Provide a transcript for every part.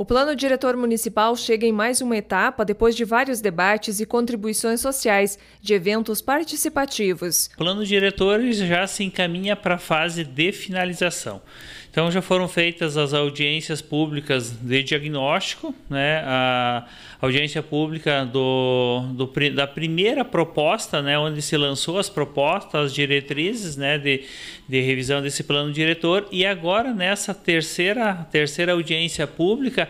O plano diretor municipal chega em mais uma etapa depois de vários debates e contribuições sociais de eventos participativos. O plano diretor já se encaminha para a fase de finalização. Então já foram feitas as audiências públicas de diagnóstico, né? a audiência pública do, do da primeira proposta, né? onde se lançou as propostas, as diretrizes né? de, de revisão desse plano diretor, e agora nessa terceira, terceira audiência pública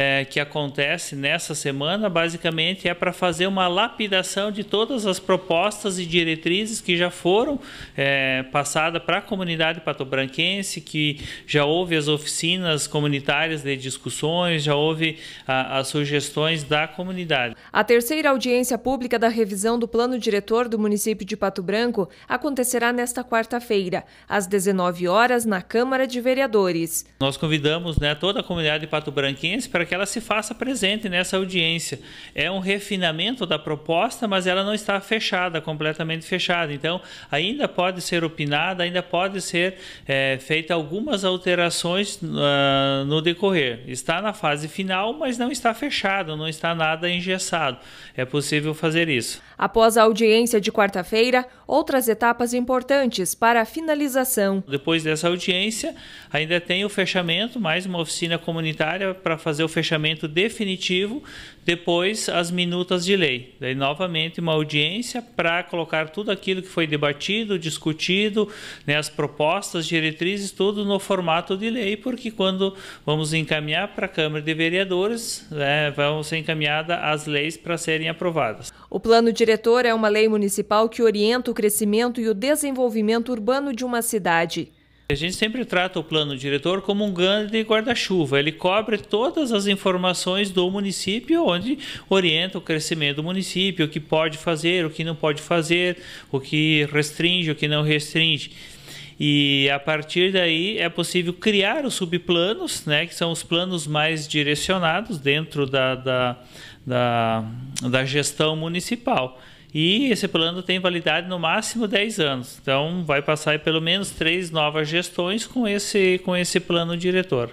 é, que acontece nessa semana, basicamente é para fazer uma lapidação de todas as propostas e diretrizes que já foram é, passadas para a comunidade patobranquense, que já houve as oficinas comunitárias de discussões, já houve a, as sugestões da comunidade. A terceira audiência pública da revisão do plano diretor do município de Pato Branco acontecerá nesta quarta-feira, às 19 horas, na Câmara de Vereadores. Nós convidamos né, toda a comunidade patobranquense para que ela se faça presente nessa audiência. É um refinamento da proposta, mas ela não está fechada, completamente fechada. Então, ainda pode ser opinada, ainda pode ser é, feita algumas alterações uh, no decorrer. Está na fase final, mas não está fechado, não está nada engessado. É possível fazer isso. Após a audiência de quarta-feira, outras etapas importantes para a finalização. Depois dessa audiência, ainda tem o fechamento, mais uma oficina comunitária para fazer o fechamento fechamento definitivo, depois as minutas de lei. Daí, novamente, uma audiência para colocar tudo aquilo que foi debatido, discutido, né, as propostas, diretrizes, tudo no formato de lei, porque quando vamos encaminhar para a Câmara de Vereadores, né, vão ser encaminhadas as leis para serem aprovadas. O plano diretor é uma lei municipal que orienta o crescimento e o desenvolvimento urbano de uma cidade. A gente sempre trata o plano diretor como um grande guarda-chuva. Ele cobre todas as informações do município, onde orienta o crescimento do município, o que pode fazer, o que não pode fazer, o que restringe, o que não restringe. E a partir daí é possível criar os subplanos, né, que são os planos mais direcionados dentro da, da, da, da gestão municipal. E esse plano tem validade no máximo 10 anos. Então vai passar pelo menos três novas gestões com esse, com esse plano diretor.